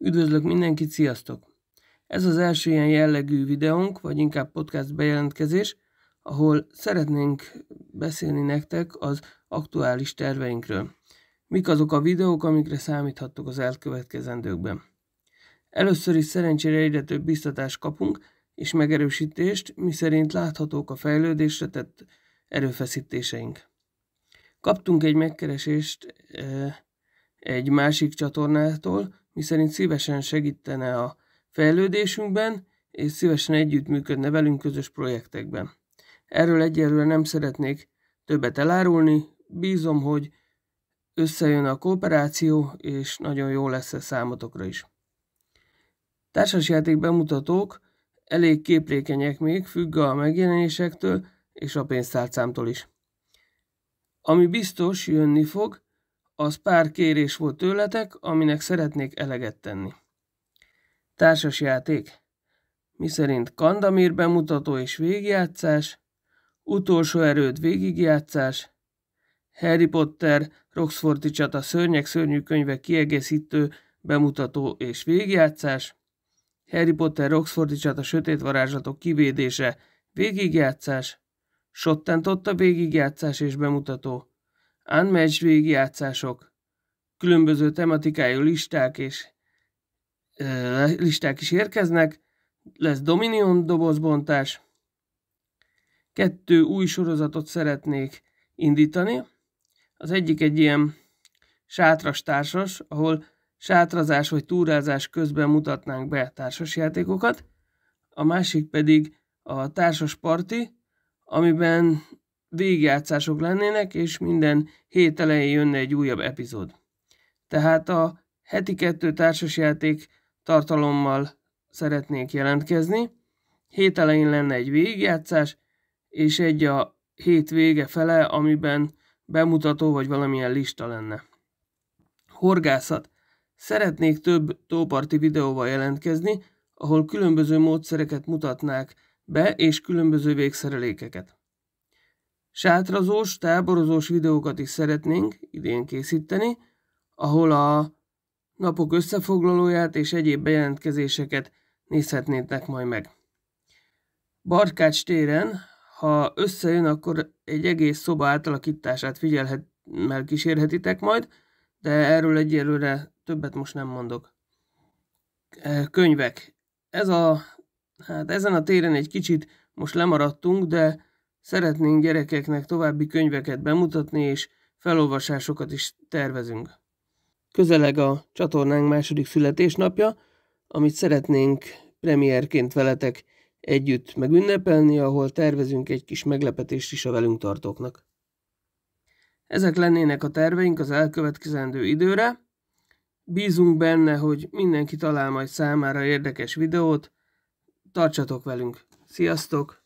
Üdvözlök mindenkit, sziasztok! Ez az első ilyen jellegű videónk, vagy inkább podcast bejelentkezés, ahol szeretnénk beszélni nektek az aktuális terveinkről. Mik azok a videók, amikre számíthattok az elkövetkezendőkben? Először is szerencsére egyre több biztatást kapunk, és megerősítést, miszerint láthatók a fejlődésre tett erőfeszítéseink. Kaptunk egy megkeresést eh, egy másik csatornától, miszerint szívesen segítene a fejlődésünkben, és szívesen együttműködne velünk közös projektekben. Erről egyelőre nem szeretnék többet elárulni, bízom, hogy összejön a kooperáció, és nagyon jó lesz ez számotokra is. Társasjáték bemutatók elég képlékenyek még, függ a megjelenésektől és a pénztárcámtól is. Ami biztos jönni fog, az pár kérés volt tőletek, aminek szeretnék eleget tenni. Társas játék, miszerint Kandamir bemutató és végjátszás, utolsó erőd végigjátszás, Harry Potter, Roxforti csata, szörnyek, szörnyű könyve kiegészítő bemutató és végjátszás, Harry Potter, Roxforti csata, sötét varázslatok kivédése, végigjátszás, Sottentotta végigjátszás és bemutató, unmatched végigjátszások, különböző tematikájú listák és ö, listák is érkeznek, lesz Dominion dobozbontás. Kettő új sorozatot szeretnék indítani. Az egyik egy ilyen sátras társas, ahol sátrazás vagy túrázás közben mutatnánk be társasjátékokat, a másik pedig a társas parti, amiben végjátszások lennének, és minden hét elején jönne egy újabb epizód. Tehát a heti kettő társasjáték tartalommal szeretnék jelentkezni. Hét elején lenne egy végjátszás, és egy a hét vége fele, amiben bemutató vagy valamilyen lista lenne. Horgászat. Szeretnék több tóparti videóval jelentkezni, ahol különböző módszereket mutatnák be és különböző végszerelékeket. Sátrazós, táborozós videókat is szeretnénk idén készíteni, ahol a napok összefoglalóját és egyéb bejelentkezéseket nézhetnétek majd meg. Barkács téren, ha összejön, akkor egy egész szoba átalakítását figyelhetmel kísérhetitek majd, de erről egyelőre többet most nem mondok. E, könyvek. Ez a, hát ezen a téren egy kicsit most lemaradtunk, de Szeretnénk gyerekeknek további könyveket bemutatni, és felolvasásokat is tervezünk. Közeleg a csatornánk második születésnapja, amit szeretnénk premierként veletek együtt megünnepelni, ahol tervezünk egy kis meglepetést is a velünk tartóknak. Ezek lennének a terveink az elkövetkezendő időre. Bízunk benne, hogy mindenki talál majd számára érdekes videót. Tartsatok velünk! Sziasztok!